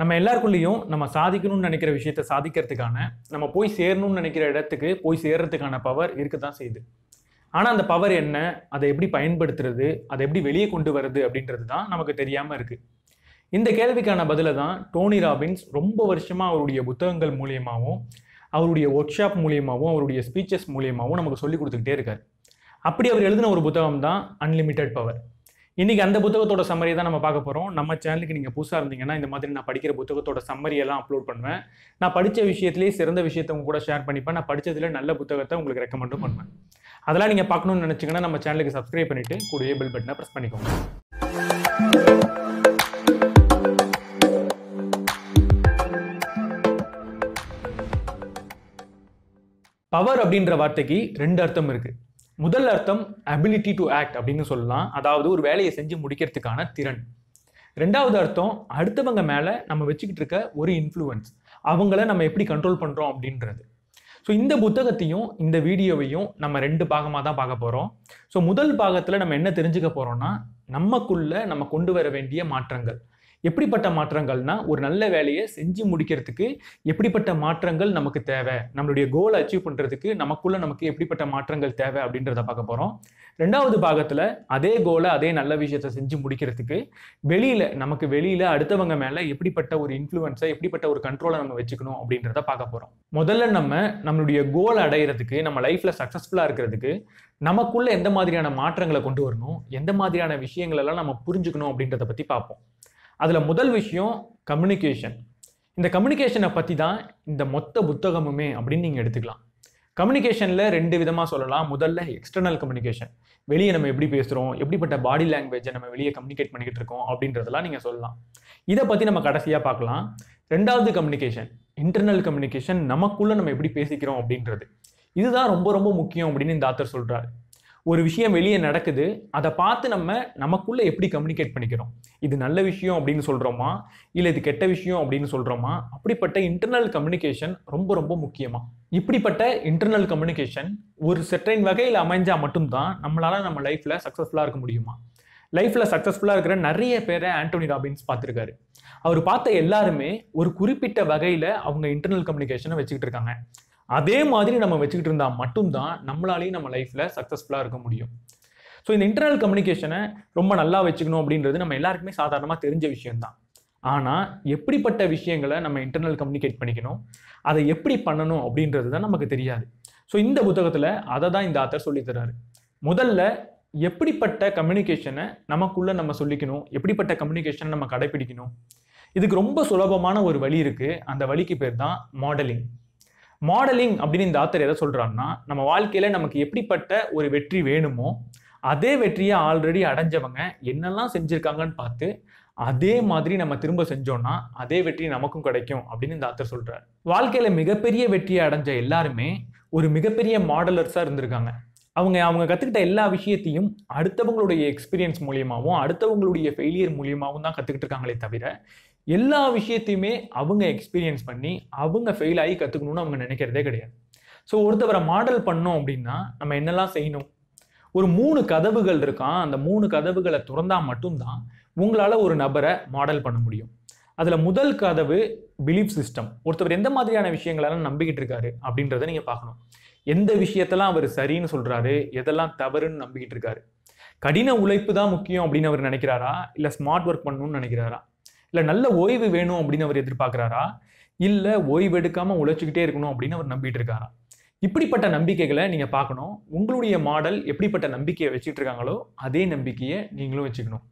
நம்ம எல்லாருக்குள்ளேயும் நம்ம சாதிக்கணும்னு நினைக்கிற விஷயத்த சாதிக்கிறதுக்கான நம்ம போய் சேரணும்னு நினைக்கிற இடத்துக்கு போய் சேர்றதுக்கான பவர் இருக்க தான் செய்யுது ஆனால் அந்த பவர் என்ன அதை எப்படி பயன்படுத்துறது அதை எப்படி வெளியே கொண்டு வருது அப்படின்றது தான் நமக்கு தெரியாமல் இருக்குது இந்த கேள்விக்கான பதிலை தான் டோனி ராபின்ஸ் ரொம்ப வருஷமாக அவருடைய புத்தகங்கள் மூலியமாகவும் அவருடைய ஒர்க் ஷாப் மூலியமாகவும் அவருடைய ஸ்பீச்சஸ் மூலியமாகவும் நமக்கு சொல்லி கொடுத்துக்கிட்டே இருக்கார் அப்படி அவர் எழுதின ஒரு புத்தகம் தான் அன்லிமிட்டெட் பவர் இன்றைக்கி அந்த புத்தகத்தோட சம்மரியை தான் நம்ம பார்க்க போகிறோம் நம்ம சேனலுக்கு நீங்கள் புதுசாக இருந்தீங்கன்னா இந்த மாதிரி நான் படிக்கிற புத்தகத்தோட சம்மரியெல்லாம் அப்லோட் பண்ணுவேன் நான் படித்த விஷயத்துலேயே சிறந்த விஷயத்தை உங்க கூட ஷேர் பண்ணிப்பேன் நான் படித்ததில் நல்ல புத்தகத்தை உங்களுக்கு ரெக்கமெண்டும் பண்ணுவேன் அதெல்லாம் நீங்கள் பார்க்கணும்னு நினச்சிங்கன்னா நம்ம சேனலுக்கு சப்ஸ்கிரைப் பண்ணிவிட்டு கூடவே பெல் பட்டனை ப்ரெஸ் பண்ணிக்கோங்க பவர் அப்படின்ற வார்த்தைக்கு ரெண்டு அர்த்தம் இருக்குது முதல் அர்த்தம் அபிலிட்டி டு ஆக்ட் அப்படின்னு சொல்லலாம் அதாவது ஒரு வேலையை செஞ்சு முடிக்கிறதுக்கான திறன் ரெண்டாவது அர்த்தம் அடுத்தவங்க மேலே நம்ம வச்சுக்கிட்டு இருக்க ஒரு இன்ஃப்ளூயன்ஸ் அவங்கள நம்ம எப்படி கண்ட்ரோல் பண்ணுறோம் அப்படின்றது ஸோ இந்த புத்தகத்தையும் இந்த வீடியோவையும் நம்ம ரெண்டு பாகமாக தான் பார்க்க போகிறோம் ஸோ முதல் பாகத்தில் நம்ம என்ன தெரிஞ்சுக்க போகிறோம்னா நமக்குள்ளே நம்ம கொண்டு வர வேண்டிய மாற்றங்கள் எப்படிப்பட்ட மாற்றங்கள்னா ஒரு நல்ல வேலையை செஞ்சு முடிக்கிறதுக்கு எப்படிப்பட்ட மாற்றங்கள் நமக்கு தேவை நம்மளுடைய கோலை அச்சீவ் பண்ணுறதுக்கு நமக்குள்ளே நமக்கு எப்படிப்பட்ட மாற்றங்கள் தேவை அப்படின்றத பார்க்க போகிறோம் ரெண்டாவது பாகத்தில் அதே கோலை அதே நல்ல விஷயத்தை செஞ்சு முடிக்கிறதுக்கு வெளியில் நமக்கு வெளியில் அடுத்தவங்க மேலே எப்படிப்பட்ட ஒரு இன்ஃப்ளூயன்ஸை எப்படிப்பட்ட ஒரு கண்ட்ரோலை நம்ம வச்சுக்கணும் அப்படின்றத பார்க்க போகிறோம் முதல்ல நம்ம நம்மளுடைய கோலை அடையிறதுக்கு நம்ம லைஃப்பில் சக்ஸஸ்ஃபுல்லாக இருக்கிறதுக்கு நமக்குள்ளே எந்த மாதிரியான மாற்றங்களை கொண்டு வரணும் எந்த மாதிரியான விஷயங்களெல்லாம் நம்ம புரிஞ்சுக்கணும் அப்படின்றத பற்றி பார்ப்போம் அதில் முதல் விஷயம் கம்யூனிகேஷன் இந்த கம்யூனிகேஷனை பற்றி தான் இந்த மொத்த புத்தகமுமே அப்படின்னு நீங்கள் எடுத்துக்கலாம் கம்யூனிகேஷனில் ரெண்டு விதமாக சொல்லலாம் முதல்ல எக்ஸ்டர்னல் கம்யூனிகேஷன் வெளியே நம்ம எப்படி பேசுகிறோம் எப்படிப்பட்ட பாடி லாங்குவேஜை நம்ம வெளியே கம்யூனிகேட் பண்ணிக்கிட்டு இருக்கோம் அப்படின்றதெல்லாம் நீங்கள் சொல்லலாம் இதை பற்றி நம்ம கடைசியாக பார்க்கலாம் ரெண்டாவது கம்யூனிகேஷன் இன்டர்னல் கம்யூனிகேஷன் நமக்குள்ளே நம்ம எப்படி பேசிக்கிறோம் அப்படின்றது இதுதான் ரொம்ப ரொம்ப முக்கியம் அப்படின்னு இந்த ஆத்தர் சொல்கிறாரு ஒரு விஷயம் வெளியே நடக்குது அதை பார்த்து நம்ம நமக்குள்ளே எப்படி கம்யூனிகேட் பண்ணிக்கிறோம் இது நல்ல விஷயம் அப்படின்னு சொல்கிறோமா இல்லை இது கெட்ட விஷயம் அப்படின்னு சொல்கிறோமா அப்படிப்பட்ட இன்டர்னல் கம்யூனிகேஷன் ரொம்ப ரொம்ப முக்கியமாக இப்படிப்பட்ட இன்டர்னல் கம்யூனிகேஷன் ஒரு செட்டின் வகையில் அமைஞ்சால் மட்டும்தான் நம்மளால் நம்ம லைஃப்பில் சக்ஸஸ்ஃபுல்லாக இருக்க முடியுமா லைஃப்பில் சக்ஸஸ்ஃபுல்லாக இருக்கிற நிறைய பேரை ஆண்டோனி ராபின்ஸ் பார்த்துருக்காரு அவர் பார்த்த எல்லாருமே ஒரு குறிப்பிட்ட வகையில் அவங்க இன்டர்னல் கம்யூனிகேஷனை வச்சுக்கிட்டு இருக்காங்க அதே மாதிரி நம்ம வச்சுக்கிட்டு இருந்தால் மட்டும்தான் நம்மளாலேயும் நம்ம லைஃப்பில் சக்ஸஸ்ஃபுல்லாக இருக்க முடியும் ஸோ இந்த இன்டர்னல் கம்யூனிகேஷனை ரொம்ப நல்லா வச்சுக்கணும் அப்படின்றது நம்ம எல்லாருக்குமே சாதாரணமாக தெரிஞ்ச விஷயம்தான் ஆனால் எப்படிப்பட்ட விஷயங்களை நம்ம இன்டர்னல் கம்யூனிகேட் பண்ணிக்கணும் அதை எப்படி பண்ணணும் அப்படின்றது தான் நமக்கு தெரியாது ஸோ இந்த புத்தகத்தில் அதை தான் இந்த ஆத்தர் சொல்லித்தராரு முதல்ல எப்படிப்பட்ட கம்யூனிகேஷனை நமக்குள்ளே நம்ம சொல்லிக்கணும் எப்படிப்பட்ட கம்யூனிகேஷனை நம்ம கடைபிடிக்கணும் இதுக்கு ரொம்ப சுலபமான ஒரு வழி இருக்குது அந்த வழிக்கு பேர் தான் மாடலிங் மாடலிங் அப்படின்னு இந்த ஆத்தர் எதை சொல்கிறான்னா நம்ம வாழ்க்கையில் நமக்கு எப்படிப்பட்ட ஒரு வெற்றி வேணுமோ அதே வெற்றியை ஆல்ரெடி அடைஞ்சவங்க என்னெல்லாம் செஞ்சுருக்காங்கன்னு பார்த்து அதே மாதிரி நம்ம திரும்ப செஞ்சோம்னா அதே வெற்றி நமக்கும் கிடைக்கும் அப்படின்னு இந்த ஆத்தர் சொல்கிறார் வாழ்க்கையில் மிகப்பெரிய வெற்றியை அடைஞ்ச எல்லாருமே ஒரு மிகப்பெரிய மாடலர்ஸாக இருந்திருக்காங்க அவங்க அவங்க கற்றுக்கிட்ட எல்லா விஷயத்தையும் அடுத்தவங்களுடைய எக்ஸ்பீரியன்ஸ் மூலியமாகவும் அடுத்தவங்களுடைய ஃபெயிலியர் மூலியமாகவும் தான் கற்றுக்கிட்டு இருக்காங்களே தவிர எல்லா விஷயத்தையுமே அவங்க எக்ஸ்பீரியன்ஸ் பண்ணி அவங்க ஃபெயில் ஆகி கற்றுக்கணும்னு அவங்க நினைக்கிறதே கிடையாது ஸோ ஒருத்தவரை மாடல் பண்ணோம் அப்படின்னா நம்ம என்னெல்லாம் செய்யணும் ஒரு மூணு கதவுகள் இருக்கான் அந்த மூணு கதவுகளை திறந்தால் மட்டும்தான் உங்களால் ஒரு நபரை மாடல் பண்ண முடியும் அதில் முதல் கதவு பிலீஃப் சிஸ்டம் ஒருத்தவர் எந்த மாதிரியான விஷயங்களெல்லாம் நம்பிக்கிட்டு இருக்காரு அப்படின்றத நீங்கள் பார்க்கணும் எந்த விஷயத்தெல்லாம் அவர் சரின்னு சொல்கிறாரு எதெல்லாம் தவறுன்னு நம்பிக்கிட்டு இருக்காரு கடின உழைப்பு தான் முக்கியம் அப்படின்னு அவர் நினைக்கிறாரா இல்லை ஸ்மார்ட் ஒர்க் பண்ணணும்னு நினைக்கிறாரா இல்லை நல்ல ஓய்வு வேணும் அப்படின்னு அவர் எதிர்பார்க்குறாரா இல்லை ஓய்வு எடுக்காமல் உழைச்சிக்கிட்டே இருக்கணும் அப்படின்னு அவர் நம்பிட்டு இருக்காரா இப்படிப்பட்ட நம்பிக்கைகளை நீங்கள் பார்க்கணும் உங்களுடைய மாடல் எப்படிப்பட்ட நம்பிக்கையை வச்சுட்டு இருக்காங்களோ அதே நம்பிக்கையை நீங்களும் வச்சுக்கணும்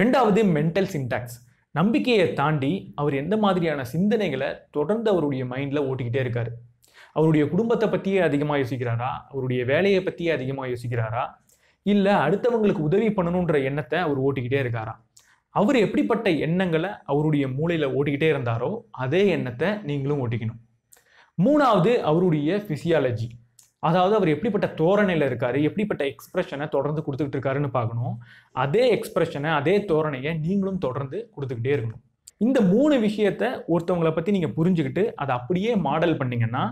ரெண்டாவது மென்டல் சிண்டாக்ஸ் நம்பிக்கையை தாண்டி அவர் எந்த மாதிரியான சிந்தனைகளை தொடர்ந்து அவருடைய மைண்டில் ஓட்டிக்கிட்டே இருக்காரு அவருடைய குடும்பத்தை பற்றியே அதிகமாக யோசிக்கிறாரா அவருடைய வேலையை பற்றியே அதிகமாக யோசிக்கிறாரா இல்லை அடுத்தவங்களுக்கு உதவி பண்ணணுன்ற எண்ணத்தை அவர் ஓட்டிக்கிட்டே இருக்காரா அவர் எப்படிப்பட்ட எண்ணங்களை அவருடைய மூளையில் ஓட்டிக்கிட்டே இருந்தாரோ அதே எண்ணத்தை நீங்களும் ஓட்டிக்கணும் மூணாவது அவருடைய ஃபிசியாலஜி அதாவது அவர் எப்படிப்பட்ட தோரணையில் இருக்கார் எப்படிப்பட்ட எக்ஸ்ப்ரெஷனை தொடர்ந்து கொடுத்துக்கிட்டு இருக்காருன்னு பார்க்கணும் அதே எக்ஸ்ப்ரெஷனை அதே தோரணையை நீங்களும் தொடர்ந்து கொடுத்துக்கிட்டே இருக்கணும் இந்த மூணு விஷயத்த ஒருத்தவங்களை பற்றி நீங்கள் புரிஞ்சுக்கிட்டு அதை அப்படியே மாடல் பண்ணிங்கன்னா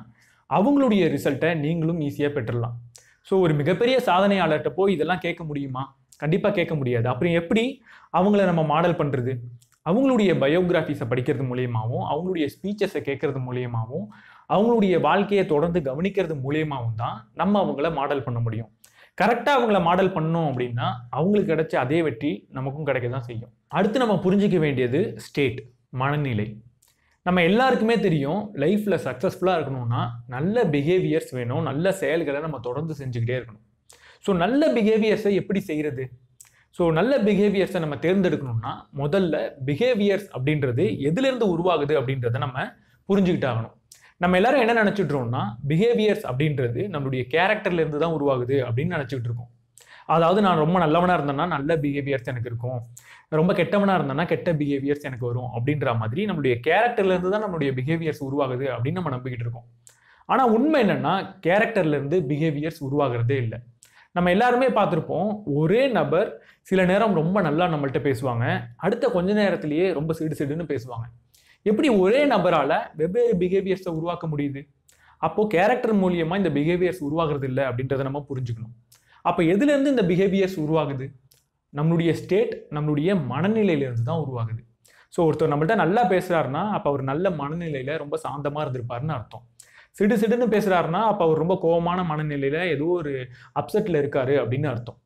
அவங்களுடைய ரிசல்ட்டை நீங்களும் ஈஸியாக பெற்றுடலாம் ஸோ ஒரு மிகப்பெரிய சாதனையாளர்கிட்ட போய் இதெல்லாம் கேட்க முடியுமா கண்டிப்பாக கேட்க முடியாது அப்புறம் எப்படி அவங்கள நம்ம மாடல் பண்ணுறது அவங்களுடைய பயோகிராஃபிஸை படிக்கிறது மூலியமாகவும் அவங்களுடைய ஸ்பீச்சஸை கேட்கறது மூலியமாகவும் அவங்களுடைய வாழ்க்கையை தொடர்ந்து கவனிக்கிறது மூலியமாகவும் தான் நம்ம அவங்கள மாடல் பண்ண முடியும் கரெக்டாக அவங்கள மாடல் பண்ணோம் அப்படின்னா அவங்களுக்கு கிடைச்ச அதே வெற்றி நமக்கும் கிடைக்க தான் செய்யும் அடுத்து நம்ம புரிஞ்சிக்க வேண்டியது ஸ்டேட் மனநிலை நம்ம எல்லாருக்குமே தெரியும் லைஃப்பில் சக்ஸஸ்ஃபுல்லாக இருக்கணும்னா நல்ல பிஹேவியர்ஸ் வேணும் நல்ல செயல்களை நம்ம தொடர்ந்து செஞ்சுக்கிட்டே இருக்கணும் ஸோ நல்ல பிஹேவியர்ஸை எப்படி செய்கிறது ஸோ நல்ல பிஹேவியர்ஸை நம்ம தேர்ந்தெடுக்கணும்னா முதல்ல பிஹேவியர்ஸ் அப்படின்றது எதுலேருந்து உருவாகுது அப்படின்றத நம்ம புரிஞ்சுக்கிட்டாகணும் நம்ம எல்லாரும் என்ன நினச்சிட்ருவோம்னா பிஹேவியர்ஸ் அப்படின்றது நம்மளுடைய கேரக்டர்லேருந்து தான் உருவாகுது அப்படின்னு நினச்சிக்கிட்டு இருக்கோம் அதாவது நான் ரொம்ப நல்லவனாக இருந்தேன்னா நல்ல பிஹேவியர்ஸ் எனக்கு இருக்கும் ரொம்ப கெட்டவனாக இருந்தேன்னா கெட்ட பிஹேவியர்ஸ் எனக்கு வரும் அப்படின்ற மாதிரி நம்மளுடைய கேரக்டர்லேருந்து தான் நம்மளுடைய பிஹேவியர்ஸ் உருவாகுது அப்படின்னு நம்ம நம்பிக்கிட்டு இருக்கோம் ஆனால் உண்மை என்னென்னா கேரக்டர்லேருந்து பிஹேவியர்ஸ் உருவாகிறதே இல்லை நம்ம எல்லாருமே பார்த்துருப்போம் ஒரே நபர் சில நேரம் ரொம்ப நல்லா நம்மள்கிட்ட பேசுவாங்க அடுத்த கொஞ்ச நேரத்திலேயே ரொம்ப சிடு சிடுன்னு பேசுவாங்க எப்படி ஒரே நபரால் வெவ்வேறு பிஹேவியர்ஸை உருவாக்க முடியுது அப்போது கேரக்டர் மூலியமாக இந்த பிஹேவியர்ஸ் உருவாகிறது இல்லை அப்படின்றத நம்ம புரிஞ்சுக்கணும் அப்போ எதுலேருந்து இந்த பிஹேவியர்ஸ் உருவாகுது நம்மளுடைய ஸ்டேட் நம்மளுடைய மனநிலையிலேருந்து தான் உருவாகுது ஸோ ஒருத்தர் நம்மள்கிட்ட நல்லா பேசுகிறாருன்னா அப்போ அவர் நல்ல மனநிலையில் ரொம்ப சாந்தமாக இருந்திருப்பாருன்னு அர்த்தம் சிடு சிடுன்னு பேசுகிறாருன்னா அப்போ அவர் ரொம்ப கோபமான மனநிலையில் ஏதோ ஒரு அப்செட்டில் இருக்கார் அப்படின்னு அர்த்தம்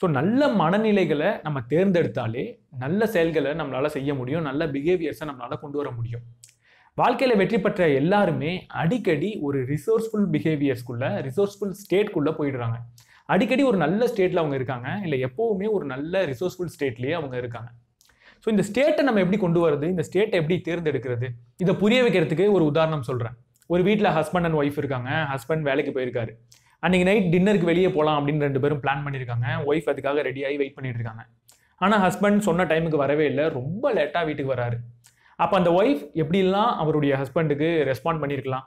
ஸோ நல்ல மனநிலைகளை நம்ம தேர்ந்தெடுத்தாலே நல்ல செயல்களை நம்மளால் செய்ய முடியும் நல்ல பிஹேவியர்ஸை நம்மளால் கொண்டு வர முடியும் வாழ்க்கையில் வெற்றி பெற்ற எல்லாருமே அடிக்கடி ஒரு ரிசோர்ஸ்ஃபுல் பிஹேவியர்ஸ்குள்ளே ரிசோர்ஸ்ஃபுல் ஸ்டேட்குள்ளே போயிடுறாங்க அடிக்கடி ஒரு நல்ல ஸ்டேட்டில் அவங்க இருக்காங்க இல்லை எப்போவுமே ஒரு நல்ல ரிசோர்ஸ்ஃபுல் ஸ்டேட்லேயே அவங்க இருக்காங்க ஸோ இந்த ஸ்டேட்டை நம்ம எப்படி கொண்டு வரது இந்த ஸ்டேட்டை எப்படி தேர்ந்தெடுக்கிறது இதை புரிய வைக்கிறதுக்கு ஒரு உதாரணம் சொல்கிறேன் ஒரு வீட்டில் ஹஸ்பண்ட் அண்ட் ஒய்ஃப் இருக்காங்க ஹஸ்பண்ட் வேலைக்கு போயிருக்காரு அன்றைக்கி நைட் டின்னருக்கு வெளியே போகலாம் அப்படின்னு ரெண்டு பேரும் பிளான் பண்ணியிருக்காங்க ஒய்ஃப் அதுக்காக ரெடியாகி வெயிட் பண்ணிட்டு இருக்காங்க ஆனால் ஹஸ்பண்ட் சொன்ன டைமுக்கு வரவே இல்லை ரொம்ப லேட்டாக வீட்டுக்கு வராரு அப்போ அந்த ஒய்ஃப் எப்படிலாம் அவருடைய ஹஸ்பண்டுக்கு ரெஸ்பாண்ட் பண்ணியிருக்கலாம்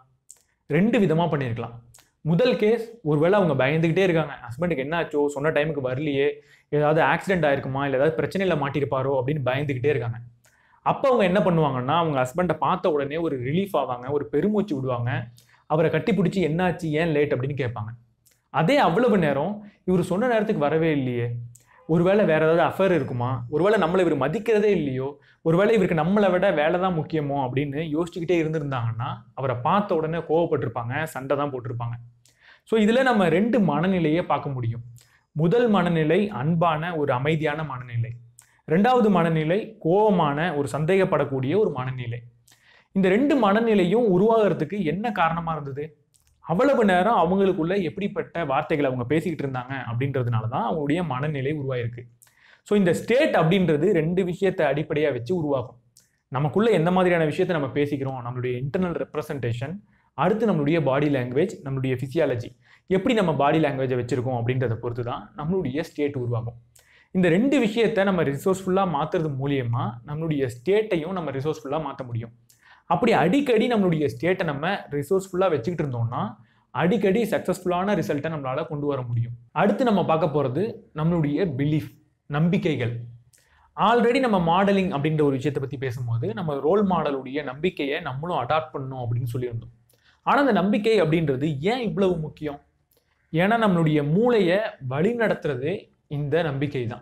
ரெண்டு விதமாக பண்ணியிருக்கலாம் முதல் கேஸ் ஒருவேளை அவங்க பயந்துக்கிட்டே இருக்காங்க ஹஸ்பண்டுக்கு என்ன ஆச்சோ சொன்ன டைமுக்கு வரலையே ஏதாவது ஆக்சிடென்ட் ஆயிருக்குமா இல்லை ஏதாவது பிரச்சனையில் மாட்டியிருப்பாரோ அப்படின்னு பயந்துக்கிட்டே இருக்காங்க அப்போ அவங்க என்ன பண்ணுவாங்கன்னா அவங்க ஹஸ்பண்டை பார்த்த உடனே ஒரு ரிலீஃப் ஆவாங்க ஒரு பெருமூச்சு விடுவாங்க அவரை கட்டி பிடிச்சி என்னாச்சு ஏன் லேட் அப்படின்னு கேட்பாங்க அதே அவ்வளவு நேரம் இவர் சொன்ன நேரத்துக்கு வரவே இல்லையே ஒருவேளை வேற ஏதாவது அஃபேர் இருக்குமா ஒருவேளை நம்மளை இவர் மதிக்கிறதே இல்லையோ ஒருவேளை இவருக்கு நம்மளை விட வேலை தான் முக்கியமோ அப்படின்னு யோசிச்சுக்கிட்டே இருந்திருந்தாங்கன்னா அவரை பார்த்த உடனே கோவப்பட்டிருப்பாங்க சண்டை தான் போட்டிருப்பாங்க ஸோ இதில் நம்ம ரெண்டு மனநிலையை பார்க்க முடியும் முதல் மனநிலை அன்பான ஒரு அமைதியான மனநிலை ரெண்டாவது மனநிலை கோபமான ஒரு சந்தேகப்படக்கூடிய ஒரு மனநிலை இந்த ரெண்டு மனநிலையும் உருவாகிறதுக்கு என்ன காரணமாக இருந்தது அவ்வளவு நேரம் அவங்களுக்குள்ள எப்படிப்பட்ட வார்த்தைகளை அவங்க பேசிக்கிட்டு இருந்தாங்க அப்படின்றதுனால தான் அவங்களுடைய மனநிலை உருவாயிருக்கு ஸோ இந்த ஸ்டேட் அப்படின்றது ரெண்டு விஷயத்தை அடிப்படையாக வச்சு உருவாகும் நமக்குள்ள எந்த மாதிரியான விஷயத்தை நம்ம பேசிக்கிறோம் நம்மளுடைய இன்டர்னல் ரெப்ரசன்டேஷன் அடுத்து நம்மளுடைய பாடி லாங்குவேஜ் நம்மளுடைய ஃபிசியாலஜி எப்படி நம்ம பாடி லாங்குவேஜை வச்சுருக்கோம் அப்படின்றத பொறுத்து தான் நம்மளுடைய ஸ்டேட் உருவாகும் இந்த ரெண்டு விஷயத்தை நம்ம ரிசோர்ஸ்ஃபுல்லாக மாற்றுறது மூலியமாக நம்மளுடைய ஸ்டேட்டையும் நம்ம ரிசோர்ஸ்ஃபுல்லாக மாற்ற முடியும் அப்படி அடிக்கடி நம்மளுடைய ஸ்டேட்டை நம்ம ரிசோர்ஸ்ஃபுல்லாக வச்சுக்கிட்டு இருந்தோம்னா அடிக்கடி சக்ஸஸ்ஃபுல்லான ரிசல்ட்டை நம்மளால் கொண்டு வர முடியும் அடுத்து நம்ம பார்க்க போகிறது நம்மளுடைய பிலீஃப் நம்பிக்கைகள் ஆல்ரெடி நம்ம மாடலிங் அப்படின்ற ஒரு விஷயத்தை பற்றி பேசும்போது நம்ம ரோல் மாடலுடைய நம்பிக்கையை நம்மளும் அடாப்ட் பண்ணணும் அப்படின்னு சொல்லியிருந்தோம் ஆனால் அந்த நம்பிக்கை அப்படின்றது ஏன் இவ்வளவு முக்கியம் ஏன்னா நம்மளுடைய மூளையை வழி இந்த நம்பிக்கை தான்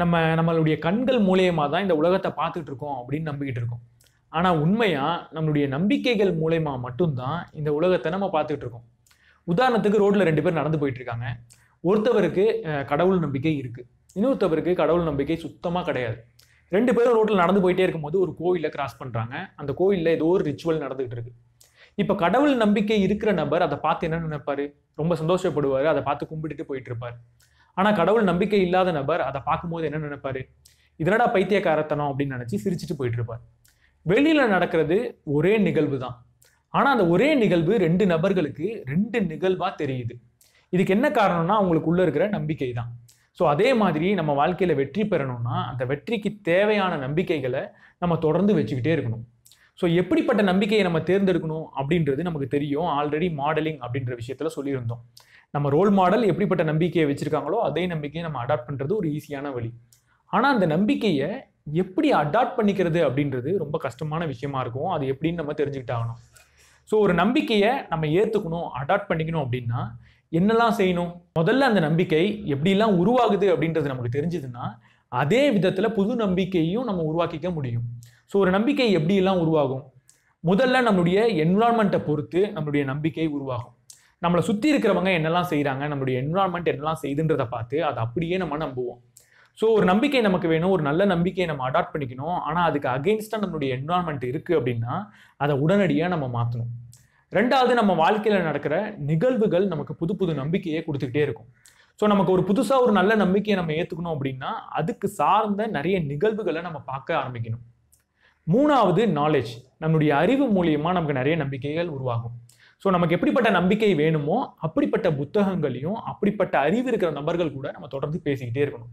நம்ம நம்மளுடைய கண்கள் மூலயமா தான் இந்த உலகத்தை பார்த்துட்டு இருக்கோம் அப்படின்னு நம்பிக்கிட்டு இருக்கோம் ஆனால் உண்மையாக நம்மளுடைய நம்பிக்கைகள் மூலயமா மட்டும்தான் இந்த உலகத்தை நம்ம பார்த்துக்கிட்டு இருக்கோம் உதாரணத்துக்கு ரோட்டில் ரெண்டு பேர் நடந்து போயிட்டுருக்காங்க ஒருத்தவருக்கு கடவுள் நம்பிக்கை இருக்குது இன்னொருத்தவருக்கு கடவுள் நம்பிக்கை சுத்தமாக கிடையாது ரெண்டு பேரும் ரோட்டில் நடந்து போயிட்டே இருக்கும்போது ஒரு கோயிலில் கிராஸ் பண்ணுறாங்க அந்த கோயிலில் ஏதோ ஒரு ரிச்சுவல் நடந்துகிட்டு இருக்குது இப்போ கடவுள் நம்பிக்கை இருக்கிற நபர் அதை பார்த்து என்ன நினைப்பார் ரொம்ப சந்தோஷப்படுவார் அதை பார்த்து கும்பிட்டுட்டு போயிட்டு இருப்பார் ஆனால் கடவுள் நம்பிக்கை இல்லாத நபர் அதை பார்க்கும்போது என்ன நினைப்பாரு இதனடா பைத்தியக்காரத்தனம் அப்படின்னு நினச்சி சிரிச்சுட்டு போயிட்டு இருப்பார் வெளியில் நடக்கிறது ஒரே நிகழ்வு தான் ஆனால் அந்த ஒரே நிகழ்வு ரெண்டு நபர்களுக்கு ரெண்டு நிகழ்வாக தெரியுது இதுக்கு என்ன காரணம்னா அவங்களுக்கு உள்ள இருக்கிற நம்பிக்கை தான் ஸோ அதே மாதிரி நம்ம வாழ்க்கையில் வெற்றி பெறணும்னா அந்த வெற்றிக்கு தேவையான நம்பிக்கைகளை நம்ம தொடர்ந்து வச்சுக்கிட்டே இருக்கணும் ஸோ எப்படிப்பட்ட நம்பிக்கையை நம்ம தேர்ந்தெடுக்கணும் அப்படின்றது நமக்கு தெரியும் ஆல்ரெடி மாடலிங் அப்படின்ற விஷயத்தில் சொல்லியிருந்தோம் நம்ம ரோல் மாடல் எப்படிப்பட்ட நம்பிக்கையை வச்சுருக்காங்களோ அதே நம்பிக்கையை நம்ம அடாப்ட் பண்ணுறது ஒரு ஈஸியான வழி ஆனால் அந்த நம்பிக்கையை எப்படி அடாப்ட் பண்ணிக்கிறது அப்படின்றது ரொம்ப கஷ்டமான விஷயமா இருக்கும் அது எப்படின்னு நம்ம தெரிஞ்சுக்கிட்டாகணும் ஸோ ஒரு நம்பிக்கையை நம்ம ஏற்றுக்கணும் அடாப்ட் பண்ணிக்கணும் அப்படின்னா என்னெல்லாம் செய்யணும் முதல்ல அந்த நம்பிக்கை எப்படிலாம் உருவாகுது அப்படின்றது நமக்கு தெரிஞ்சதுன்னா அதே விதத்தில் புது நம்பிக்கையும் நம்ம உருவாக்கிக்க முடியும் ஸோ ஒரு நம்பிக்கை எப்படியெல்லாம் உருவாகும் முதல்ல நம்மளுடைய என்விரான்மெண்ட்டை பொறுத்து நம்மளுடைய நம்பிக்கை உருவாகும் நம்மளை சுற்றி இருக்கிறவங்க என்னெல்லாம் செய்கிறாங்க நம்மளுடைய என்விரான்மெண்ட் என்னெல்லாம் செய்துன்றதை பார்த்து அதை அப்படியே நம்ம நம்புவோம் ஸோ ஒரு நம்பிக்கை நமக்கு வேணும் ஒரு நல்ல நம்பிக்கையை நம்ம அடாப்ட் பண்ணிக்கணும் ஆனால் அதுக்கு அகெயின்ஸ்டாக நம்மளுடைய என்விரான்மெண்ட் இருக்குது அப்படின்னா அதை உடனடியாக நம்ம மாற்றணும் ரெண்டாவது நம்ம வாழ்க்கையில் நடக்கிற நிகழ்வுகள் நமக்கு புது புது நம்பிக்கையை கொடுத்துக்கிட்டே இருக்கும் ஸோ நமக்கு ஒரு புதுசாக ஒரு நல்ல நம்பிக்கையை நம்ம ஏற்றுக்கணும் அப்படின்னா அதுக்கு சார்ந்த நிறைய நிகழ்வுகளை நம்ம பார்க்க ஆரம்பிக்கணும் மூணாவது நாலேஜ் நம்மளுடைய அறிவு மூலியமாக நமக்கு நிறைய நம்பிக்கைகள் உருவாகும் ஸோ நமக்கு எப்படிப்பட்ட நம்பிக்கை வேணுமோ அப்படிப்பட்ட புத்தகங்களையும் அப்படிப்பட்ட அறிவு இருக்கிற நபர்கள் கூட நம்ம தொடர்ந்து பேசிக்கிட்டே இருக்கணும்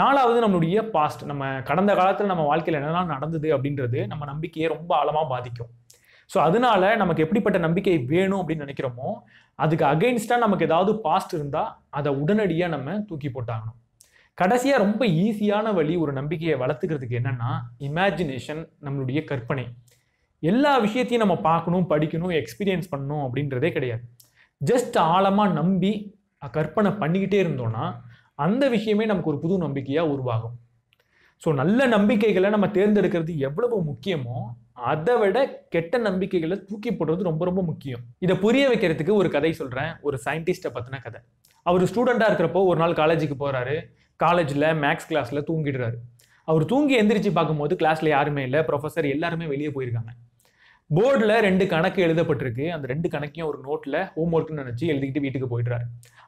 நாலாவது நம்மளுடைய பாஸ்ட் நம்ம கடந்த காலத்தில் நம்ம வாழ்க்கையில் என்னெல்லாம் நடந்தது அப்படின்றது நம்ம நம்பிக்கையை ரொம்ப ஆழமாக பாதிக்கும் ஸோ அதனால நமக்கு எப்படிப்பட்ட நம்பிக்கை வேணும் அப்படின்னு நினைக்கிறோமோ அதுக்கு அகெயின்ஸ்டாக நமக்கு ஏதாவது பாஸ்ட் இருந்தால் அதை உடனடியாக நம்ம தூக்கி போட்டாகணும் கடைசியாக ரொம்ப ஈஸியான வழி ஒரு நம்பிக்கையை வளர்த்துக்கிறதுக்கு என்னென்னா இமேஜினேஷன் நம்மளுடைய கற்பனை எல்லா விஷயத்தையும் நம்ம பார்க்கணும் படிக்கணும் எக்ஸ்பீரியன்ஸ் பண்ணணும் அப்படின்றதே கிடையாது ஜஸ்ட் ஆழமாக நம்பி கற்பனை பண்ணிக்கிட்டே இருந்தோன்னா அந்த விஷயமே நமக்கு ஒரு புது நம்பிக்கையாக உருவாகும் ஸோ நல்ல நம்பிக்கைகளை நம்ம தேர்ந்தெடுக்கிறது எவ்வளவு முக்கியமோ அதை விட கெட்ட நம்பிக்கைகளை தூக்கி போடுறது ரொம்ப ரொம்ப முக்கியம் இதை புரிய வைக்கிறதுக்கு ஒரு கதை சொல்கிறேன் ஒரு சயின்டிஸ்ட்டை பற்றின கதை அவர் ஸ்டூடெண்ட்டாக இருக்கிறப்போ ஒரு நாள் காலேஜுக்கு போகிறாரு காலேஜில் மேக்ஸ் கிளாஸில் தூங்கிடுறாரு அவர் தூங்கி எந்திரிச்சு பார்க்கும்போது கிளாஸில் யாருமே இல்லை ப்ரொஃபஸர் எல்லாருமே வெளியே போயிருக்காங்க போர்டில் ரெண்டு கணக்கு எழுதப்பட்டிருக்கு அந்த ரெண்டு கணக்கையும் ஒரு நோட்டில் ஹோம் ஒர்க்குன்னு நினச்சி எழுதிக்கிட்டு வீட்டுக்கு போயிடுறாரு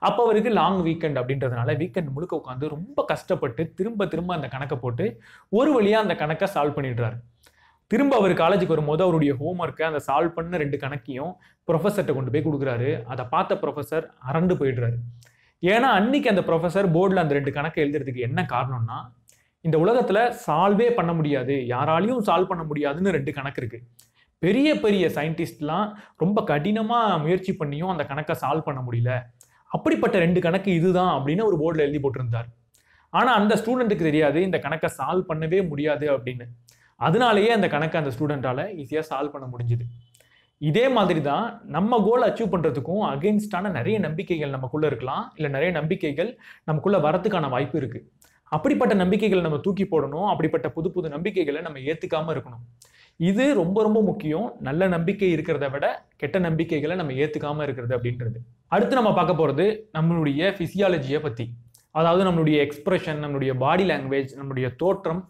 அப்போ அவருக்கு லாங் வீக்கெண்ட் அப்படின்றதுனால வீக்கெண்ட் முழுக்க உட்காந்து ரொம்ப கஷ்டப்பட்டு திரும்ப திரும்ப அந்த கணக்கை போட்டு ஒரு வழியாக அந்த கணக்கை சால்வ் பண்ணிடுறாரு திரும்ப அவர் காலேஜுக்கு வரும்போது அவருடைய ஹோம் ஒர்க்கை அந்த சால்வ் பண்ண ரெண்டு கணக்கையும் ப்ரொஃபஸர்கிட்ட கொண்டு போய் கொடுக்குறாரு அதை பார்த்த ப்ரொஃபஸர் அரண்டு போயிடுறாரு ஏன்னா அன்னைக்கு அந்த ப்ரொஃபஸர் போர்டில் அந்த ரெண்டு கணக்கை எழுதுறதுக்கு என்ன காரணம்னா இந்த உலகத்தில் சால்வே பண்ண முடியாது யாராலையும் சால்வ் பண்ண முடியாதுன்னு ரெண்டு கணக்கு இருக்குது பெரிய பெரிய சயின்டிஸ்ட்லாம் ரொம்ப கடினமாக முயற்சி பண்ணியும் அந்த கணக்கை சால்வ் பண்ண முடியல அப்படிப்பட்ட ரெண்டு கணக்கு இதுதான் அப்படின்னு ஒரு போர்டில் எழுதி போட்டிருந்தார் ஆனால் அந்த ஸ்டூடெண்ட்டுக்கு தெரியாது இந்த கணக்கை சால்வ் பண்ணவே முடியாது அப்படின்னு அதனாலேயே அந்த கணக்கை அந்த ஸ்டூடெண்ட்டால் ஈஸியாக சால்வ் பண்ண முடிஞ்சுது இதே மாதிரி தான் நம்ம கோல் அச்சீவ் பண்ணுறதுக்கும் அகெயின்ஸ்டான நிறைய நம்பிக்கைகள் நமக்குள்ள இருக்கலாம் இல்லை நிறைய நம்பிக்கைகள் நமக்குள்ளே வரத்துக்கான வாய்ப்பு இருக்குது அப்படிப்பட்ட நம்பிக்கைகளை நம்ம தூக்கி போடணும் அப்படிப்பட்ட புது புது நம்பிக்கைகளை நம்ம ஏற்றுக்காமல் இருக்கணும் இது ரொம்ப ரொம்ப முக்கியம் நல்ல நம்பிக்கை இருக்கிறத விட கெட்ட நம்பிக்கைகளை நம்ம ஏற்றுக்காமல் இருக்கிறது அப்படின்றது அடுத்து நம்ம பார்க்க போகிறது நம்மளுடைய ஃபிசியாலஜியை பற்றி அதாவது நம்மளுடைய எக்ஸ்ப்ரெஷன் நம்மளுடைய பாடி லாங்குவேஜ் நம்மளுடைய தோற்றம்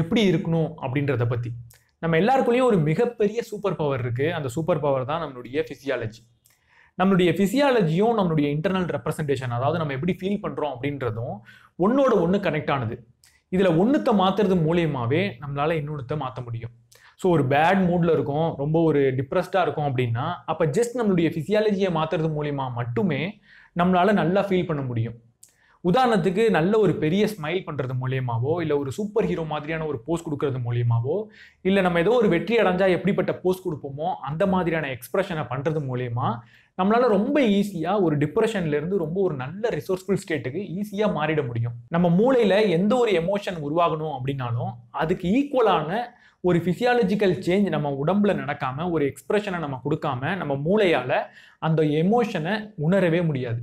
எப்படி இருக்கணும் அப்படின்றத பற்றி நம்ம எல்லாருக்குள்ளேயும் ஒரு மிகப்பெரிய சூப்பர் பவர் இருக்குது அந்த சூப்பர் பவர் தான் நம்மளுடைய ஃபிசியாலஜி நம்மளுடைய ஃபிசியாலஜியும் நம்மளுடைய இன்டர்னல் ரெப்ரசன்டேஷன் அதாவது நம்ம எப்படி ஃபீல் பண்ணுறோம் அப்படின்றதும் ஒன்றோட ஒன்று கனெக்ட் ஆனது இதில் ஒன்றுத்தை மாற்றுறது மூலியமாகவே நம்மளால் இன்னொன்றுத்தை மாற்ற முடியும் ஸோ ஒரு பேட் மூடில் இருக்கும் ரொம்ப ஒரு டிப்ரெஸ்டாக இருக்கும் அப்படின்னா அப்போ ஜஸ்ட் நம்மளுடைய ஃபிசியாலஜியை மாற்றுறது மூலிமா மட்டுமே நம்மளால் நல்லா ஃபீல் பண்ண முடியும் உதாரணத்துக்கு நல்ல ஒரு பெரிய ஸ்மைல் பண்ணுறது மூலியமாவோ இல்லை ஒரு சூப்பர் ஹீரோ மாதிரியான ஒரு போஸ்ட் கொடுக்கறது மூலியமாவோ இல்லை நம்ம ஏதோ ஒரு வெற்றி அடைஞ்சால் எப்படிப்பட்ட போஸ்ட் கொடுப்போமோ அந்த மாதிரியான எக்ஸ்பிரஷனை பண்ணுறது மூலியமாக நம்மளால் ரொம்ப ஈஸியாக ஒரு டிப்ரெஷன்லேருந்து ரொம்ப ஒரு நல்ல ரிசோர்ஸ்ஃபுல் ஸ்டேட்டுக்கு ஈஸியாக மாறிட முடியும் நம்ம மூளையில் எந்த ஒரு எமோஷன் உருவாகணும் அப்படின்னாலும் அதுக்கு ஈக்குவலான ஒரு ஃபிசியாலஜிக்கல் சேஞ்ச் நம்ம உடம்புல நடக்காமல் ஒரு எக்ஸ்ப்ரெஷனை நம்ம கொடுக்காம நம்ம மூளையால் அந்த எமோஷனை உணரவே முடியாது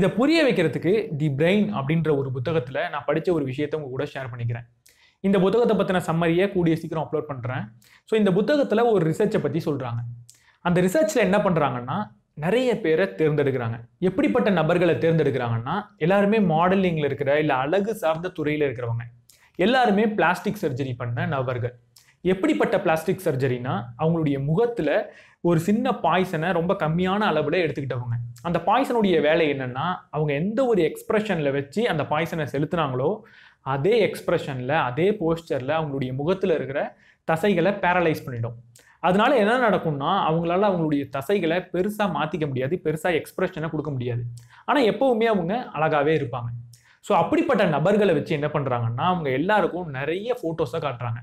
இதை புரிய வைக்கிறதுக்கு தி பிரெயின் அப்படின்ற ஒரு புத்தகத்தில் நான் படித்த ஒரு விஷயத்தை உங்கள் கூட ஷேர் பண்ணிக்கிறேன் இந்த புத்தகத்தை பற்றின சம்மரியை கூடிய சீக்கிரம் அப்லோட் பண்ணுறேன் ஸோ இந்த புத்தகத்தில் ஒரு ரிசர்ச்சை பற்றி சொல்கிறாங்க அந்த ரிசர்ச்சில் என்ன பண்ணுறாங்கன்னா நிறைய பேரை தேர்ந்தெடுக்கிறாங்க எப்படிப்பட்ட நபர்களை தேர்ந்தெடுக்கிறாங்கன்னா எல்லாருமே மாடலிங்கில் இருக்கிற இல்லை அழகு சார்ந்த துறையில் இருக்கிறவங்க எல்லாருமே பிளாஸ்டிக் சர்ஜரி பண்ண நபர்கள் எப்படிப்பட்ட பிளாஸ்டிக் சர்ஜரினா அவங்களுடைய முகத்தில் ஒரு சின்ன பாய்சனை ரொம்ப கம்மியான அளவில் எடுத்துக்கிட்டவங்க அந்த பாய்சனுடைய வேலை என்னென்னா அவங்க எந்த ஒரு எக்ஸ்ப்ரெஷனில் வச்சு அந்த பாய்சனை செலுத்துனாங்களோ அதே எக்ஸ்ப்ரெஷனில் அதே போஸ்டரில் அவங்களுடைய முகத்தில் இருக்கிற தசைகளை பேரலைஸ் பண்ணிடும் அதனால என்ன நடக்கும்னா அவங்களால அவங்களுடைய தசைகளை பெருசாக மாற்றிக்க முடியாது பெருசாக எக்ஸ்பிரஷனை கொடுக்க முடியாது ஆனால் எப்போவுமே அவங்க அழகாகவே இருப்பாங்க ஸோ அப்படிப்பட்ட நபர்களை வச்சு என்ன பண்ணுறாங்கன்னா அவங்க எல்லாருக்கும் நிறைய ஃபோட்டோஸை காட்டுறாங்க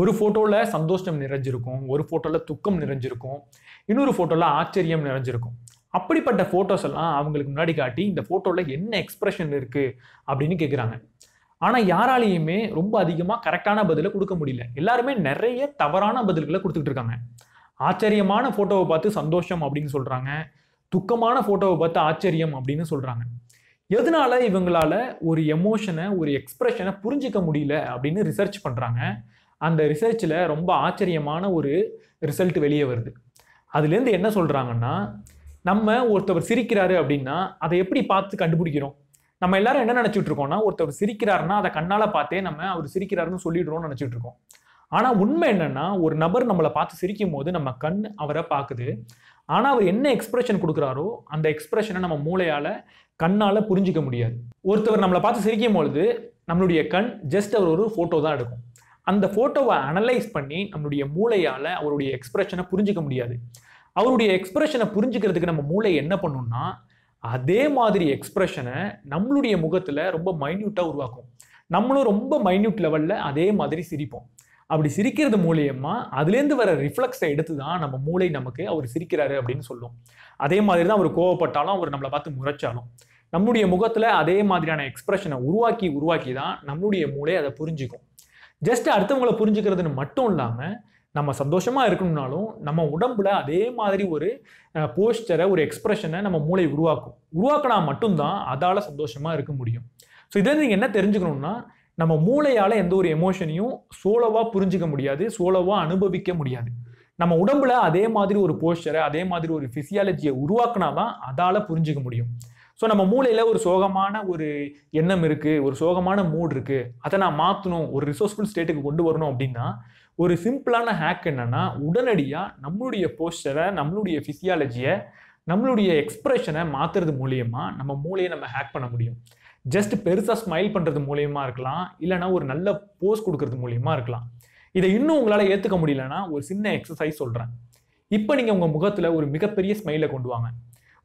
ஒரு ஃபோட்டோவில் சந்தோஷம் நிறைஞ்சிருக்கும் ஒரு ஃபோட்டோவில் துக்கம் நிறைஞ்சிருக்கும் இன்னொரு ஃபோட்டோவில் ஆச்சரியம் நிறைஞ்சிருக்கும் அப்படிப்பட்ட ஃபோட்டோஸ் எல்லாம் அவங்களுக்கு முன்னாடி காட்டி இந்த ஃபோட்டோவில் என்ன எக்ஸ்பிரஷன் இருக்குது அப்படின்னு கேட்குறாங்க ஆனால் யாராலையுமே ரொம்ப அதிகமாக கரெக்டான பதிலை கொடுக்க முடியல எல்லாருமே நிறைய தவறான பதில்களை கொடுத்துக்கிட்டு இருக்காங்க ஆச்சரியமான ஃபோட்டோவை பார்த்து சந்தோஷம் அப்படின்னு சொல்கிறாங்க துக்கமான ஃபோட்டோவை பார்த்து ஆச்சரியம் அப்படின்னு சொல்கிறாங்க எதனால இவங்களால ஒரு எமோஷனை ஒரு எக்ஸ்ப்ரெஷனை புரிஞ்சிக்க முடியல அப்படின்னு ரிசர்ச் பண்ணுறாங்க அந்த ரிசர்ச்சில் ரொம்ப ஆச்சரியமான ஒரு ரிசல்ட் வெளியே வருது அதுலேருந்து என்ன சொல்கிறாங்கன்னா நம்ம ஒருத்தவர் சிரிக்கிறாரு அப்படின்னா அதை எப்படி பார்த்து கண்டுபிடிக்கிறோம் நம்ம எல்லாரும் என்ன நினச்சிட்டு இருக்கோம்னா ஒருத்தர் சிரிக்கிறாருன்னா அதை கண்ணால் பார்த்தே நம்ம அவர் சிரிக்கிறாருன்னு சொல்லிடுறோம்னு நினச்சிட்டு இருக்கோம் ஆனால் உண்மை என்னன்னா ஒரு நபர் நம்மளை பார்த்து சிரிக்கும் போது நம்ம கண் அவரை பார்க்குது ஆனால் அவர் என்ன எக்ஸ்பிரஷன் கொடுக்குறாரோ அந்த எக்ஸ்பிரஷனை நம்ம மூளையால் கண்ணால் புரிஞ்சிக்க முடியாது ஒருத்தவர் நம்மளை பார்த்து சிரிக்கும் பொழுது நம்மளுடைய கண் ஜஸ்ட் அவர் ஒரு ஃபோட்டோ தான் எடுக்கும் அந்த ஃபோட்டோவை அனலைஸ் பண்ணி நம்மளுடைய மூளையால் அவருடைய எக்ஸ்பிரஷனை புரிஞ்சிக்க முடியாது அவருடைய எக்ஸ்பிரஷனை புரிஞ்சுக்கிறதுக்கு நம்ம மூளை என்ன பண்ணணும்னா அதே மாதிரி எக்ஸ்ப்ரெஷனை நம்மளுடைய முகத்தில் ரொம்ப மைன்யூட்டாக உருவாக்கும் நம்மளும் ரொம்ப மைன்யூட் லெவலில் அதே மாதிரி சிரிப்போம் அப்படி சிரிக்கிறது மூலியமாக அதுலேருந்து வர ரிஃப்ளெக்ஸை எடுத்து தான் நம்ம மூளை நமக்கு அவர் சிரிக்கிறாரு அப்படின்னு சொல்லும் அதே மாதிரி தான் அவர் கோவப்பட்டாலும் அவர் நம்மளை பார்த்து முறைச்சாலும் நம்முடைய முகத்தில் அதே மாதிரியான எக்ஸ்ப்ரெஷனை உருவாக்கி உருவாக்கி தான் நம்மளுடைய மூளை அதை புரிஞ்சுக்கும் ஜஸ்ட் அடுத்தவங்களை புரிஞ்சுக்கிறதுன்னு மட்டும் இல்லாமல் நம்ம சந்தோஷமாக இருக்கணும்னாலும் நம்ம உடம்புல அதே மாதிரி ஒரு போஸ்டரை ஒரு எக்ஸ்ப்ரெஷனை நம்ம மூளை உருவாக்கும் உருவாக்கினா மட்டும்தான் அதால் சந்தோஷமாக இருக்க முடியும் ஸோ இதை நீங்கள் என்ன தெரிஞ்சுக்கணும்னா நம்ம மூளையால் எந்த ஒரு எமோஷனையும் சோலோவாக புரிஞ்சிக்க முடியாது சோலோவாக அனுபவிக்க முடியாது நம்ம உடம்புல அதே மாதிரி ஒரு போஸ்டரை அதே மாதிரி ஒரு ஃபிசியாலஜியை உருவாக்கினா தான் அதால் புரிஞ்சிக்க முடியும் ஸோ நம்ம மூளையில் ஒரு சோகமான ஒரு எண்ணம் இருக்குது ஒரு சோகமான மூட் இருக்குது அதை நான் மாற்றணும் ஒரு ரிசோர்ஸ்ஃபுல் ஸ்டேட்டுக்கு கொண்டு வரணும் அப்படின்னா ஒரு சிம்பிளான ஹேக் என்னென்னா உடனடியாக நம்மளுடைய போஸ்டரை நம்மளுடைய ஃபிசியாலஜியை நம்மளுடைய எக்ஸ்ப்ரெஷனை மாற்றுறது மூலியமாக நம்ம மூளையை நம்ம ஹேக் பண்ண முடியும் ஜஸ்ட் பெருசாக ஸ்மைல் பண்ணுறது மூலியமாக இருக்கலாம் இல்லைனா ஒரு நல்ல போஸ் கொடுக்கறது மூலியமாக இருக்கலாம் இதை இன்னும் உங்களால் ஏற்றுக்க முடியலன்னா ஒரு சின்ன எக்ஸசைஸ் சொல்கிறேன் இப்போ நீங்கள் உங்கள் முகத்தில் ஒரு மிகப்பெரிய ஸ்மைலை கொண்டு வாங்க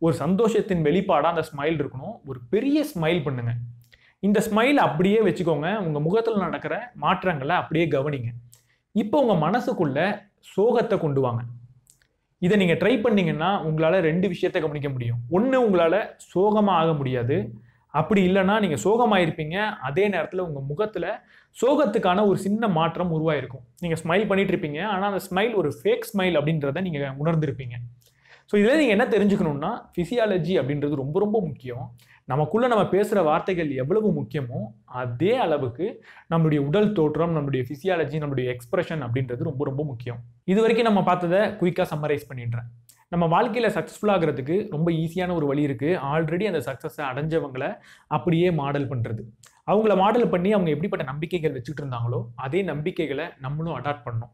ஒரு சந்தோஷத்தின் வெளிப்பாடாக அந்த ஸ்மைல் இருக்கணும் ஒரு பெரிய ஸ்மைல் பண்ணுங்கள் இந்த ஸ்மைல் அப்படியே வச்சுக்கோங்க உங்கள் முகத்தில் நடக்கிற மாற்றங்களை அப்படியே கவனிங்க இப்போ உங்கள் மனசுக்குள்ள சோகத்தை கொண்டு வாங்க இதை நீங்கள் ட்ரை பண்ணிங்கன்னா உங்களால் ரெண்டு விஷயத்தை கவனிக்க முடியும் ஒன்று உங்களால் சோகமாக ஆக முடியாது அப்படி இல்லைன்னா நீங்கள் சோகமாக இருப்பீங்க அதே நேரத்தில் உங்கள் முகத்தில் சோகத்துக்கான ஒரு சின்ன மாற்றம் உருவாயிருக்கும் நீங்கள் ஸ்மைல் பண்ணிட்டு இருப்பீங்க ஆனால் அந்த ஸ்மைல் ஒரு ஃபேக் ஸ்மைல் அப்படின்றத நீங்கள் உணர்ந்திருப்பீங்க ஸோ இதில் நீங்கள் என்ன தெரிஞ்சுக்கணுன்னா ஃபிசியாலஜி அப்படின்றது ரொம்ப ரொம்ப முக்கியம் நமக்குள்ளே நம்ம பேசுகிற வார்த்தைகள் எவ்வளவு முக்கியமோ அதே அளவுக்கு நம்மளுடைய உடல் தோற்றம் நம்மளுடைய ஃபிசியாலஜி நம்மளுடைய எக்ஸ்பிரஷன் அப்படின்றது ரொம்ப ரொம்ப முக்கியம் இது வரைக்கும் நம்ம பார்த்ததை குயிக்காக சம்மரைஸ் பண்ணிடுறேன் நம்ம வாழ்க்கையில் சக்ஸஸ்ஃபுல் ஆகிறதுக்கு ரொம்ப ஈஸியான ஒரு வழி இருக்குது ஆல்ரெடி அந்த சக்ஸஸை அடைஞ்சவங்களை அப்படியே மாடல் பண்ணுறது அவங்கள மாடல் பண்ணி அவங்க எப்படிப்பட்ட நம்பிக்கைகள் வச்சுட்டு இருந்தாங்களோ அதே நம்பிக்கைகளை நம்மளும் அடாப்ட் பண்ணோம்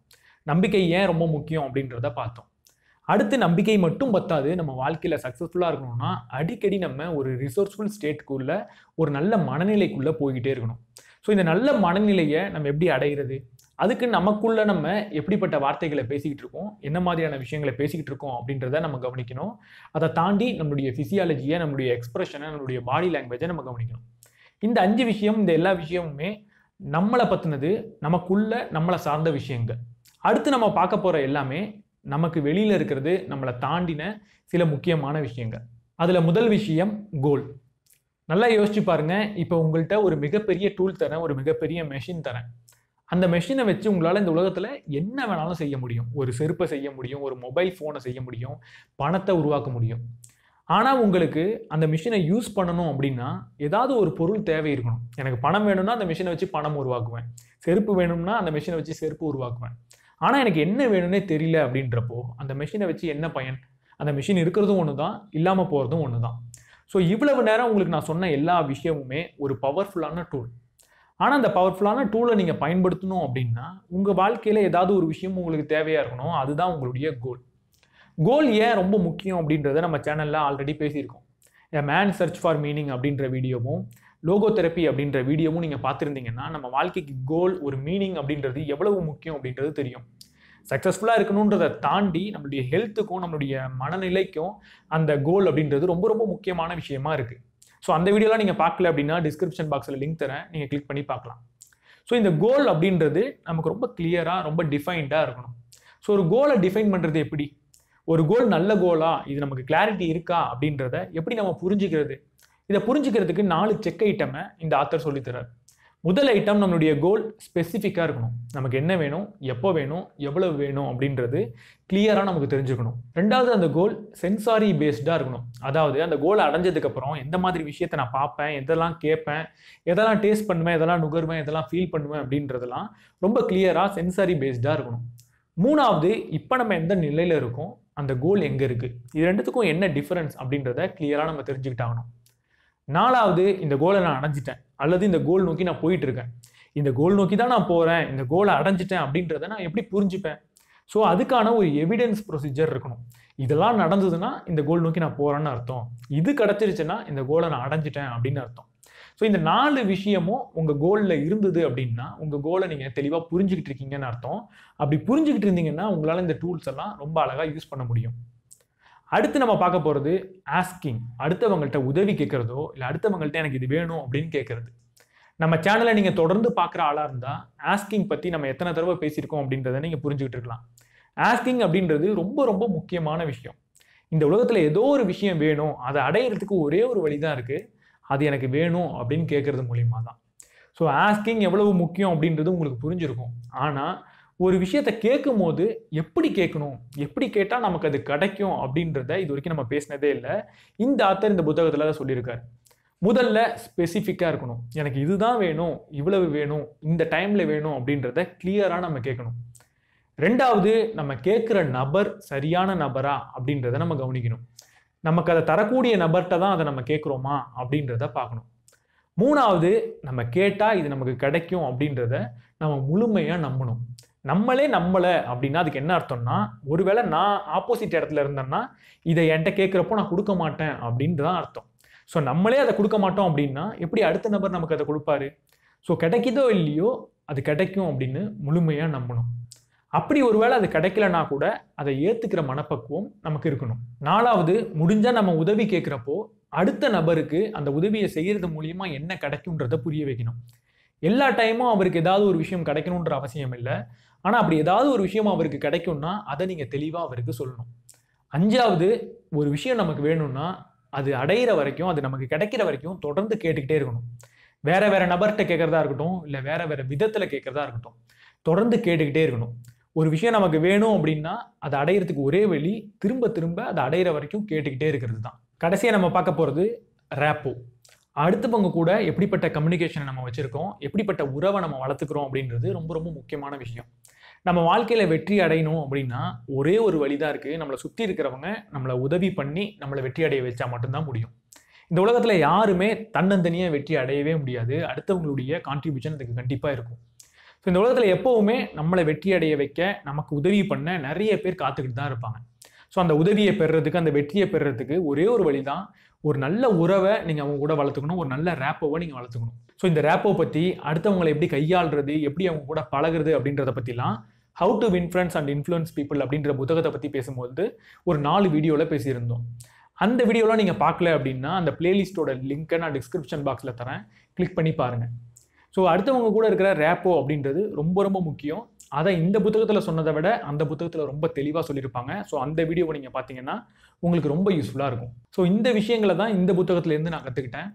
நம்பிக்கை ஏன் ரொம்ப முக்கியம் அப்படின்றத பார்த்தோம் அடுத்து நம்பிக்கை மட்டும் பத்தாது நம்ம வாழ்க்கையில் சக்ஸஸ்ஃபுல்லாக இருக்கணும்னா அடிக்கடி நம்ம ஒரு ரிசோர்ஸ்ஃபுல் ஸ்டேட்டுக்குள்ள ஒரு நல்ல மனநிலைக்குள்ளே போய்கிட்டே இருக்கணும் ஸோ இந்த நல்ல மனநிலையை நம்ம எப்படி அடைகிறது அதுக்கு நமக்குள்ளே நம்ம எப்படிப்பட்ட வார்த்தைகளை பேசிக்கிட்டு இருக்கோம் என்ன மாதிரியான விஷயங்களை பேசிக்கிட்டு இருக்கோம் அப்படின்றத நம்ம கவனிக்கணும் அதை தாண்டி நம்மளுடைய ஃபிசியாலஜியை நம்மளுடைய எக்ஸ்பிரஷனை நம்மளுடைய பாடி லாங்குவேஜை நம்ம கவனிக்கணும் இந்த அஞ்சு விஷயம் இந்த எல்லா விஷயமுமே நம்மளை பற்றினது நமக்குள்ள நம்மளை சார்ந்த விஷயங்கள் அடுத்து நம்ம பார்க்க போகிற எல்லாமே நமக்கு வெளியில் இருக்கிறது நம்மளை தாண்டின சில முக்கியமான விஷயங்கள் அதில் முதல் விஷயம் கோல் நல்லா யோசிச்சு பாருங்க இப்போ உங்கள்கிட்ட ஒரு மிகப்பெரிய டூல் தரேன் ஒரு மிகப்பெரிய மெஷின் தரேன் அந்த மெஷினை வச்சு உங்களால் இந்த உலகத்தில் என்ன வேணாலும் செய்ய முடியும் ஒரு செருப்பை செய்ய முடியும் ஒரு மொபைல் ஃபோனை செய்ய முடியும் பணத்தை உருவாக்க முடியும் ஆனால் உங்களுக்கு அந்த மிஷினை யூஸ் பண்ணணும் அப்படின்னா ஏதாவது ஒரு பொருள் தேவை இருக்கணும் எனக்கு பணம் வேணும்னா அந்த மிஷினை வச்சு பணம் உருவாக்குவேன் செருப்பு வேணும்னா அந்த மிஷினை வச்சு செருப்பு உருவாக்குவேன் ஆனால் எனக்கு என்ன வேணும்னே தெரியல அப்படின்றப்போ அந்த மிஷினை வச்சு என்ன பயன் அந்த மிஷின் இருக்கிறதும் ஒன்று தான் இல்லாமல் போகிறதும் ஒன்று தான் ஸோ இவ்வளவு நேரம் உங்களுக்கு நான் சொன்ன எல்லா விஷயமுமே ஒரு பவர்ஃபுல்லான டூல் ஆனால் அந்த பவர்ஃபுல்லான டூலை நீங்கள் பயன்படுத்தணும் அப்படின்னா உங்கள் வாழ்க்கையில் ஏதாவது ஒரு விஷயம் உங்களுக்கு தேவையாக இருக்கணும் அதுதான் உங்களுடைய கோல் கோல் ஏன் ரொம்ப முக்கியம் அப்படின்றத நம்ம சேனலில் ஆல்ரெடி பேசியிருக்கோம் மேன் சர்ச் ஃபார் மீனிங் அப்படின்ற வீடியோவும் லோகோ தெரப்பி அப்படின்ற வீடியோவும் நீங்கள் பார்த்துருந்தீங்கன்னா நம்ம வாழ்க்கைக்கு கோல் ஒரு மீனிங் அப்படின்றது எவ்வளவு முக்கியம் அப்படின்றது தெரியும் சக்ஸஸ்ஃபுல்லாக இருக்கணுன்றதை தாண்டி நம்மளுடைய ஹெல்த்துக்கும் நம்மளுடைய மனநிலைக்கும் அந்த கோல் அப்படின்றது ரொம்ப ரொம்ப முக்கியமான விஷயமா இருக்குது ஸோ அந்த வீடியோலாம் நீங்கள் பார்க்கல அப்படின்னா டிஸ்கிரிப்ஷன் பாக்ஸில் லிங்க் தரேன் நீங்கள் கிளிக் பண்ணி பார்க்கலாம் ஸோ இந்த கோல் அப்படின்றது நமக்கு ரொம்ப கிளியராக ரொம்ப டிஃபைன்டாக இருக்கணும் ஸோ ஒரு கோலை டிஃபைன் பண்ணுறது எப்படி ஒரு கோல் நல்ல கோலா இது நமக்கு கிளாரிட்டி இருக்கா அப்படின்றத எப்படி நம்ம புரிஞ்சுக்கிறது இதை புரிஞ்சுக்கிறதுக்கு நாலு செக் ஐட்டமை இந்த ஆத்தர் சொல்லித்தரார் முதல் ஐட்டம் நம்மளுடைய கோல் ஸ்பெசிஃபிக்காக இருக்கணும் நமக்கு என்ன வேணும் எப்போ வேணும் எவ்வளவு வேணும் அப்படின்றது கிளியராக நமக்கு தெரிஞ்சுக்கணும் ரெண்டாவது அந்த கோல் சென்சாரி பேஸ்டாக இருக்கணும் அதாவது அந்த கோலை அடைஞ்சதுக்கப்புறம் எந்த மாதிரி விஷயத்தை நான் பார்ப்பேன் எதெல்லாம் கேட்பேன் எதெல்லாம் டேஸ்ட் பண்ணுவேன் எதெல்லாம் நுகர்வேன் எதெல்லாம் ஃபீல் பண்ணுவேன் அப்படின்றதெல்லாம் ரொம்ப கிளியராக சென்சாரி பேஸ்டாக இருக்கணும் மூணாவது இப்போ நம்ம எந்த நிலையில் இருக்கோம் அந்த கோல் எங்கே இருக்குது இது ரெண்டுத்துக்கும் என்ன டிஃப்ரென்ஸ் அப்படின்றத கிளியராக நம்ம தெரிஞ்சுக்கிட்டாகணும் நாலாவது இந்த கோலை நான் அடைஞ்சிட்டேன் அல்லது இந்த கோல் நோக்கி நான் போயிட்டு இருக்கேன் இந்த கோல் நோக்கி தான் நான் போகிறேன் இந்த கோலை அடைஞ்சிட்டேன் அப்படின்றத நான் எப்படி புரிஞ்சுப்பேன் ஸோ அதுக்கான ஒரு எவிடன்ஸ் ப்ரொசீஜர் இருக்கணும் இதெல்லாம் நடந்ததுன்னா இந்த கோல் நோக்கி நான் போகிறேன்னு அர்த்தம் இது கிடச்சிருச்சுன்னா இந்த கோலை நான் அடைஞ்சிட்டேன் அப்படின்னு அர்த்தம் ஸோ இந்த நாலு விஷயமும் உங்கள் கோலில் இருந்தது அப்படின்னா உங்கள் கோலை நீங்கள் தெளிவாக புரிஞ்சுக்கிட்டு இருக்கீங்கன்னு அர்த்தம் அப்படி புரிஞ்சுக்கிட்டு இருந்தீங்கன்னா உங்களால் இந்த டூல்ஸ் எல்லாம் ரொம்ப அழகாக யூஸ் பண்ண முடியும் அடுத்து நம்ம பார்க்க போகிறது ஆஸ்கிங் அடுத்தவங்கள்ட்ட உதவி கேட்குறதோ இல்லை அடுத்தவங்கள்ட்ட எனக்கு இது வேணும் அப்படின்னு கேட்குறது நம்ம சேனலை நீங்கள் தொடர்ந்து பார்க்குற ஆளாக இருந்தால் ஆஸ்கிங் பற்றி நம்ம எத்தனை தடவை பேசியிருக்கோம் அப்படின்றத நீங்கள் புரிஞ்சுக்கிட்டு இருக்கலாம் ஆஸ்கிங் அப்படின்றது ரொம்ப ரொம்ப முக்கியமான விஷயம் இந்த உலகத்தில் ஏதோ ஒரு விஷயம் வேணும் அதை அடையிறதுக்கு ஒரே ஒரு வழி தான் இருக்குது அது எனக்கு வேணும் அப்படின்னு கேட்குறது மூலியமாக தான் ஸோ ஆஸ்கிங் எவ்வளவு முக்கியம் அப்படின்றது உங்களுக்கு புரிஞ்சிருக்கும் ஆனால் ஒரு விஷயத்த கேட்கும் போது எப்படி கேட்கணும் எப்படி கேட்டால் நமக்கு அது கிடைக்கும் அப்படின்றத இது வரைக்கும் நம்ம பேசினதே இல்லை இந்த ஆத்தர் இந்த புத்தகத்தில் தான் சொல்லியிருக்காரு முதல்ல ஸ்பெசிஃபிக்காக இருக்கணும் எனக்கு இதுதான் வேணும் இவ்வளவு வேணும் இந்த டைமில் வேணும் அப்படின்றத கிளியராக நம்ம கேட்கணும் ரெண்டாவது நம்ம கேட்குற நபர் சரியான நபரா அப்படின்றத நம்ம கவனிக்கணும் நமக்கு அதை தரக்கூடிய நபர்கிட்ட தான் அதை நம்ம கேட்குறோமா அப்படின்றத பார்க்கணும் மூணாவது நம்ம கேட்டால் இது நமக்கு கிடைக்கும் அப்படின்றத நம்ம முழுமையாக நம்பணும் நம்மளே நம்மளை அப்படின்னா அதுக்கு என்ன அர்த்தம்னா ஒருவேளை நான் ஆப்போசிட் இடத்துல இருந்தேன்னா இதை என்கிட்ட கேட்குறப்போ நான் கொடுக்க மாட்டேன் அப்படின்ட்டு தான் அர்த்தம் ஸோ நம்மளே அதை கொடுக்க மாட்டோம் அப்படின்னா எப்படி அடுத்த நபர் நமக்கு அதை கொடுப்பாரு ஸோ கிடைக்குதோ இல்லையோ அது கிடைக்கும் அப்படின்னு முழுமையாக நம்பணும் அப்படி ஒருவேளை அது கிடைக்கலனா கூட அதை ஏற்றுக்கிற மனப்பக்குவம் நமக்கு இருக்கணும் நாலாவது முடிஞ்சால் நம்ம உதவி கேட்குறப்போ அடுத்த நபருக்கு அந்த உதவியை செய்கிறது மூலியமாக என்ன கிடைக்குன்றதை புரிய வைக்கணும் எல்லா டைமும் அவருக்கு ஏதாவது ஒரு விஷயம் கிடைக்கணுன்ற அவசியம் இல்லை ஆனால் அப்படி ஏதாவது ஒரு விஷயம் அவருக்கு கிடைக்கும்னா அதை நீங்கள் தெளிவாக அவருக்கு சொல்லணும் அஞ்சாவது ஒரு விஷயம் நமக்கு வேணும்னா அது அடையிற வரைக்கும் அது நமக்கு கிடைக்கிற வரைக்கும் தொடர்ந்து கேட்டுக்கிட்டே இருக்கணும் வேற வேற நபர்கிட்ட கேட்கறதா இருக்கட்டும் இல்லை வேற வேற விதத்தில் கேட்கறதா இருக்கட்டும் தொடர்ந்து கேட்டுக்கிட்டே இருக்கணும் ஒரு விஷயம் நமக்கு வேணும் அப்படின்னா அதை அடையிறதுக்கு ஒரே வழி திரும்ப திரும்ப அதை அடையிற வரைக்கும் கேட்டுக்கிட்டே இருக்கிறது தான் கடைசியாக நம்ம பார்க்க போகிறது ரேப்போ அடுத்தவங்க கூட எப்படிப்பட்ட கம்யூனிகேஷனை நம்ம வச்சுருக்கோம் எப்படிப்பட்ட உறவை நம்ம வளர்த்துக்கிறோம் அப்படின்றது ரொம்ப ரொம்ப முக்கியமான விஷயம் நம்ம வாழ்க்கையில் வெற்றி அடையணும் அப்படின்னா ஒரே ஒரு வழி தான் இருக்குது நம்மளை சுற்றி இருக்கிறவங்க நம்மளை உதவி பண்ணி நம்மளை வெற்றி அடைய வச்சா மட்டும்தான் முடியும் இந்த உலகத்தில் யாருமே தன்னந்தனியாக வெற்றி அடையவே முடியாது அடுத்தவங்களுடைய கான்ட்ரிபியூஷன் அதுக்கு கண்டிப்பாக இருக்கும் ஸோ இந்த உலகத்தில் எப்போவுமே நம்மளை வெற்றி அடைய வைக்க நமக்கு உதவி பண்ண நிறைய பேர் காத்துக்கிட்டு தான் இருப்பாங்க ஸோ அந்த உதவியை பெறுறதுக்கு அந்த வெற்றியை பெறுறதுக்கு ஒரே ஒரு வழி தான் ஒரு நல்ல உறவை நீங்கள் அவங்க கூட வளர்த்துக்கணும் ஒரு நல்ல ரேப்போவை நீங்கள் வளர்த்துக்கணும் ஸோ இந்த ரேப்போ பற்றி அடுத்தவங்களை எப்படி கையாளுறது எப்படி அவங்க கூட பழகிறது அப்படின்றத பற்றிலாம் how to influence and influence people அப்படின்ற புத்தகத்தை பற்றி பேசும்போது ஒரு நாலு வீடியோவில் பேசியிருந்தோம் அந்த வீடியோலாம் நீங்கள் பார்க்கல அப்படின்னா அந்த பிளேலிஸ்ட்டோட லிங்க்கை நான் டிஸ்கிரிப்ஷன் பாக்ஸில் தரேன் கிளிக் பண்ணி பாருங்கள் ஸோ அடுத்தவங்க கூட இருக்கிற ரேப்போ அப்படின்றது ரொம்ப ரொம்ப முக்கியம் அதை இந்த புத்தகத்தில் சொன்னதை விட அந்த புத்தகத்தில் ரொம்ப தெளிவாக சொல்லியிருப்பாங்க ஸோ அந்த வீடியோவை நீங்கள் பார்த்தீங்கன்னா உங்களுக்கு ரொம்ப யூஸ்ஃபுல்லாக இருக்கும் ஸோ இந்த விஷயங்களை தான் இந்த புத்தகத்துலேருந்து நான் கற்றுக்கிட்டேன்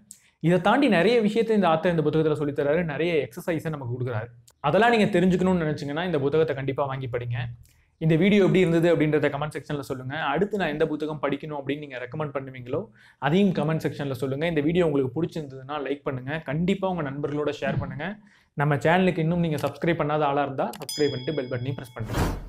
இதை தாண்டி நிறைய விஷயத்தை இந்த ஆத்தர் இந்த புத்தகத்தில் சொல்லித்தராரு நிறைய எக்ஸசைஸை நமக்கு கொடுக்குறாரு அதெல்லாம் நீங்கள் தெரிஞ்சுக்கணும்னு நினச்சிங்கன்னா இந்த புத்தகத்தை கண்டிப்பாக வாங்கி படிங்க இந்த வீடியோ எப்படி இருந்தது அப்படின்றத கமெண்ட் செக்ஷனில் சொல்லுங்கள் அடுத்து நான் எந்த புத்தகம் படிக்கணும் அப்படின்னு நீங்கள் ரெக்கமெண்ட் பண்ணுவீங்களோ அதையும் கமெண்ட் செக்ஷனில் சொல்லுங்கள் இந்த வீடியோ உங்களுக்கு பிடிச்சிருந்ததுன்னா லைக் பண்ணுங்கள் கண்டிப்பாக உங்கள் நண்பர்களோட ஷேர் பண்ணுங்கள் நம்ம சேனலுக்கு இன்னும் நீங்கள் சப்ஸ்கிரைப் பண்ணாத ஆளாக இருந்தால் சப்ஸ்கிரைப் பண்ணிட்டு பெல் பட்டனையும் ப்ரெஸ் பண்ணுறேன்